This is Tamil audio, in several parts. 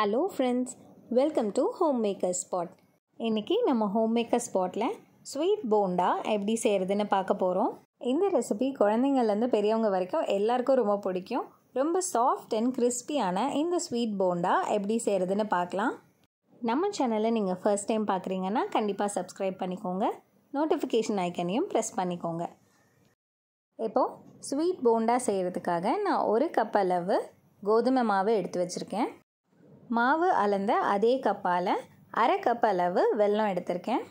hello friends welcome to home maker spot இன்றைக்கி நம்ம ஹோம் மேக்கர் ஸ்பாட்டில் ஸ்வீட் போண்டா எப்படி செய்கிறதுன்னு பார்க்க போகிறோம் இந்த ரெசிபி குழந்தைங்கள்லேருந்து பெரியவங்க வரைக்கும் எல்லாருக்கும் ரொம்ப பிடிக்கும் ரொம்ப சாஃப்ட் அண்ட் கிறிஸ்பியான இந்த ஸ்வீட் போண்டா எப்படி செய்கிறதுன்னு பார்க்கலாம் நம்ம சேனலை நீங்கள் ஃபர்ஸ்ட் டைம் பார்க்குறீங்கன்னா கண்டிப்பாக சப்ஸ்கிரைப் பண்ணிக்கோங்க நோட்டிஃபிகேஷன் ஐக்கனையும் ப்ரெஸ் பண்ணிக்கோங்க இப்போது ஸ்வீட் போண்டா செய்கிறதுக்காக நான் ஒரு கப் அளவு கோதுமை மாவு எடுத்து வச்சுருக்கேன் மாவு அளந்த அதே கப்பால் அரை கப் அளவு வெல்லம் எடுத்திருக்கேன்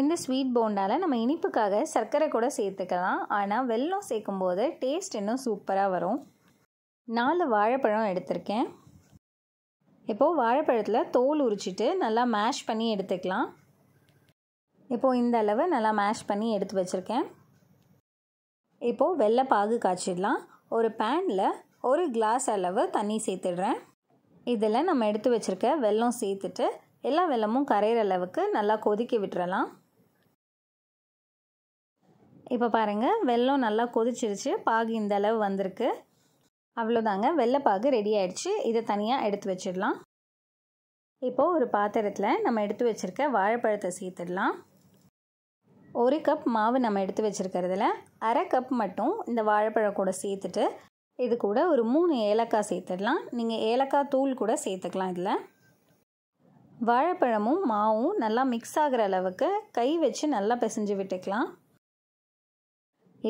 இந்த ஸ்வீட் போண்டால் நம்ம இனிப்புக்காக சர்க்கரை கூட சேர்த்துக்கலாம் ஆனால் வெல்லம் போது டேஸ்ட் இன்னும் சூப்பராக வரும் நாலு வாழைப்பழம் எடுத்திருக்கேன் இப்போது வாழைப்பழத்தில் தோல் உரிச்சிட்டு நல்லா மேஷ் பண்ணி எடுத்துக்கலாம் இப்போது இந்த அளவு நல்லா மேஷ் பண்ணி எடுத்து வச்சுருக்கேன் இப்போது வெள்ளை பாகு காய்ச்சிடலாம் ஒரு பேனில் ஒரு கிளாஸ் அளவு தண்ணி சேர்த்துடுறேன் இதில் நம்ம எடுத்து வச்சுருக்க வெல்லம் சேர்த்துட்டு எல்லா வெல்லமும் கரையிற அளவுக்கு நல்லா கொதிக்க விட்டுறலாம் இப்போ பாருங்கள் வெல்லம் நல்லா கொதிச்சிருச்சு பாகு இந்த அளவு வந்திருக்கு அவ்வளோதாங்க வெள்ளைப்பாகு ரெடி ஆயிடுச்சு இதை தனியாக எடுத்து வச்சிடலாம் இப்போது ஒரு பாத்திரத்தில் நம்ம எடுத்து வச்சுருக்க வாழைப்பழத்தை சேர்த்துடலாம் ஒரு கப் மாவு நம்ம எடுத்து வச்சுருக்கிறதுல அரை கப் மட்டும் இந்த வாழைப்பழம் கூட சேர்த்துட்டு இது கூட ஒரு மூணு ஏலக்காய் சேர்த்துடலாம் நீங்கள் ஏலக்காய் தூள் கூட சேர்த்துக்கலாம் இதில் வாழைப்பழமும் மாவும் நல்லா மிக்ஸ் ஆகிற அளவுக்கு கை வச்சு நல்லா பிசைஞ்சு விட்டுக்கலாம்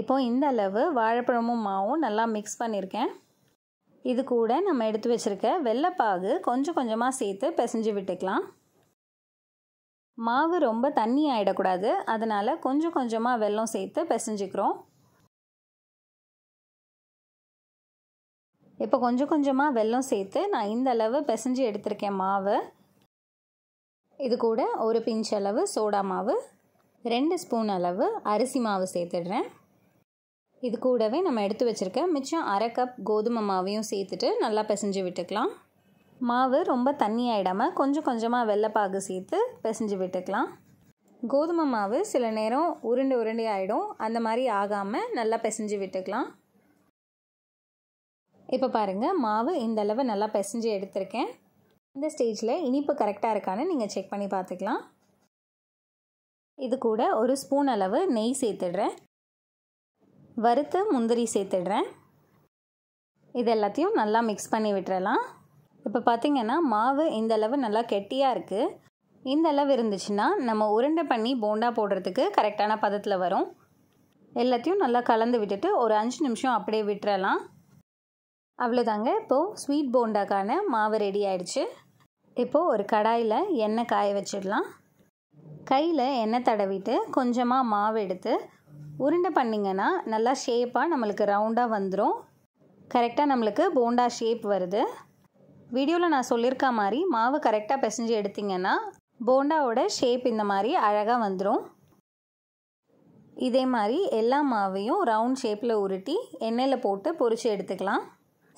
இப்போ இந்த அளவு வாழைப்பழமும் மாவும் நல்லா மிக்ஸ் பண்ணியிருக்கேன் இது கூட நம்ம எடுத்து வச்சுருக்க வெள்ளைப்பாகு கொஞ்சம் கொஞ்சமாக சேர்த்து பிசைஞ்சு விட்டுக்கலாம் மாவு ரொம்ப தண்ணி ஆகிடக்கூடாது அதனால் கொஞ்சம் கொஞ்சமாக வெல்லம் சேர்த்து பிசைஞ்சிக்கிறோம் இப்போ கொஞ்சம் கொஞ்சமாக வெல்லம் சேர்த்து நான் இந்த அளவு பிசைஞ்சு எடுத்திருக்கேன் மாவு இது கூட ஒரு பிஞ்ச் அளவு சோடா மாவு ரெண்டு ஸ்பூன் அளவு அரிசி மாவு சேர்த்துடுறேன் இது கூடவே நம்ம எடுத்து வச்சுருக்க மிச்சம் அரை கப் கோதுமை மாவையும் சேர்த்துட்டு நல்லா பிசைஞ்சு விட்டுக்கலாம் மாவு ரொம்ப தண்ணி ஆகிடாமல் கொஞ்சம் கொஞ்சமாக வெள்ளைப்பாகு சேர்த்து பிசைஞ்சு விட்டுக்கலாம் கோதுமை மாவு சில நேரம் உருண்டு உருண்டி ஆகிடும் அந்த மாதிரி ஆகாமல் நல்லா பிசைஞ்சு விட்டுக்கலாம் இப்போ பாருங்கள் மாவு இந்த அளவு நல்லா பிசைஞ்சு எடுத்திருக்கேன் இந்த ஸ்டேஜில் இனிப்பு கரெக்டாக இருக்கான்னு நீங்கள் செக் பண்ணி பார்த்துக்கலாம் இது கூட ஒரு ஸ்பூன் அளவு நெய் சேர்த்துடுறேன் வறுத்த முந்திரி சேர்த்துடுறேன் இது எல்லாத்தையும் நல்லா மிக்ஸ் பண்ணி விட்டுறலாம் இப்போ பார்த்திங்கன்னா மாவு இந்த அளவு நல்லா கெட்டியாக இருக்குது இந்த அளவு இருந்துச்சுன்னா நம்ம உருண்டை பண்ணி போண்டா போடுறதுக்கு கரெக்டான பதத்தில் வரும் எல்லாத்தையும் நல்லா கலந்து விட்டுட்டு ஒரு அஞ்சு நிமிஷம் அப்படியே விட்டுறலாம் அவ்வளோதாங்க இப்போது ஸ்வீட் போண்டாக்கான மாவு ரெடி ஆயிடுச்சு இப்போது ஒரு கடாயில் எண்ணெய் காய வச்சிடலாம் கையில் எண்ணெய் தடவிட்டு கொஞ்சமாக மாவு எடுத்து உருண்டை பண்ணிங்கன்னா நல்லா ஷேப்பாக நம்மளுக்கு ரவுண்டாக வந்துடும் கரெக்டாக நம்மளுக்கு போண்டா ஷேப் வருது வீடியோவில் நான் சொல்லியிருக்க மாதிரி மாவு கரெக்டாக பிசைஞ்சு எடுத்திங்கன்னா போண்டாவோட ஷேப் இந்த மாதிரி அழகாக வந்துடும் இதே மாதிரி எல்லா மாவையும் ரவுண்ட் ஷேப்பில் உருட்டி எண்ணெயில் போட்டு பொரித்து எடுத்துக்கலாம்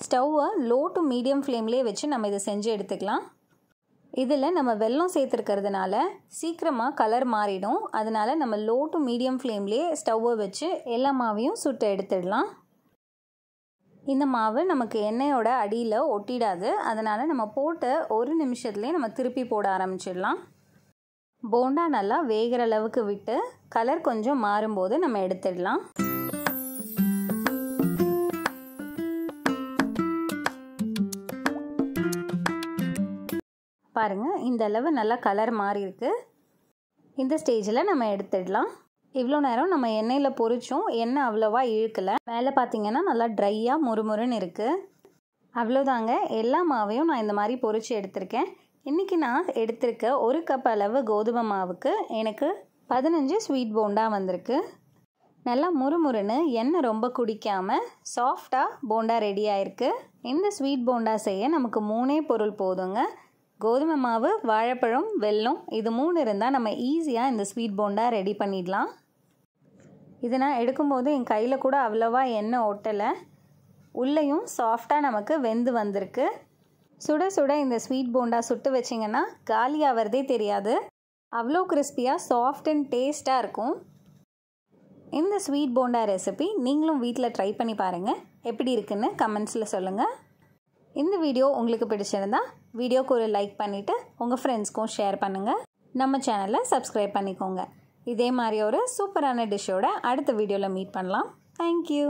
ஸ்டவ்வை லோ டு மீடியம் ஃப்ளேம்லேயே வச்சு நம்ம இதை செஞ்சு எடுத்துக்கலாம் இதில் நம்ம வெல்லம் சேர்த்துருக்கிறதுனால சீக்கிரமாக கலர் மாறிடும் அதனால் நம்ம லோ டு மீடியம் ஃப்ளேம்லேயே ஸ்டவ்வை வச்சு எல்லா மாவையும் சுட்டு எடுத்துடலாம் இந்த மாவு நமக்கு எண்ணெயோட அடியில் ஒட்டிடாது அதனால் நம்ம போட்ட ஒரு நிமிஷத்துலேயே நம்ம திருப்பி போட ஆரம்பிச்சிடலாம் போண்டா நல்லா வேகிற அளவுக்கு விட்டு கலர் கொஞ்சம் மாறும்போது நம்ம எடுத்துடலாம் பாருங்கள் இந்த அளவு நல்லா கலர் மாறி இருக்கு இந்த ஸ்டேஜில் நம்ம எடுத்துடலாம் இவ்வளோ நேரம் நம்ம எண்ணெயில் பொறிச்சோம் எண்ணெய் அவ்வளோவா இழுக்கலை மேலே பார்த்தீங்கன்னா நல்லா ட்ரையாக முறுமுறுன்னு இருக்குது அவ்வளோதாங்க எல்லா மாவையும் நான் இந்த மாதிரி பொறிச்சு எடுத்திருக்கேன் இன்றைக்கி நான் எடுத்திருக்க ஒரு கப் அளவு கோதுமை மாவுக்கு எனக்கு பதினஞ்சு ஸ்வீட் போண்டா வந்திருக்கு நல்லா முறுமுறுன்னு எண்ணெய் ரொம்ப குடிக்காமல் சாஃப்டாக போண்டா ரெடி ஆயிருக்கு இந்த ஸ்வீட் போண்டா செய்ய நமக்கு மூணே பொருள் போதுங்க கோதுமை மாவு வாழைப்பழம் வெல்லம் இது மூணு இருந்தால் நம்ம ஈஸியாக இந்த ஸ்வீட் போண்டா ரெடி பண்ணிடலாம் இது நான் எடுக்கும்போது என் கையில் கூட அவ்வளோவா எண்ணெய் ஒட்டலை உள்ளேயும் சாஃப்டாக நமக்கு வெந்து வந்திருக்கு சுட சுட இந்த ஸ்வீட் போண்டா சுட்டு வச்சிங்கன்னா காலி ஆகிறதே தெரியாது அவ்வளோ கிறிஸ்பியாக சாஃப்ட் அண்ட் டேஸ்ட்டாக இருக்கும் இந்த ஸ்வீட் போண்டா ரெசிபி நீங்களும் வீட்டில் ட்ரை பண்ணி பாருங்கள் எப்படி இருக்குன்னு கமெண்ட்ஸில் சொல்லுங்கள் இந்த வீடியோ உங்களுக்கு பிடிச்சிருந்தா வீடியோக்கு ஒரு லைக் பண்ணிவிட்டு உங்கள் ஃப்ரெண்ட்ஸ்க்கும் ஷேர் பண்ணுங்கள் நம்ம சேனலை சப்ஸ்கிரைப் பண்ணிக்கோங்க இதே மாதிரி ஒரு சூப்பரான டிஷ்ஷோட அடுத்த வீடியோவில் மீட் பண்ணலாம் தேங்க்யூ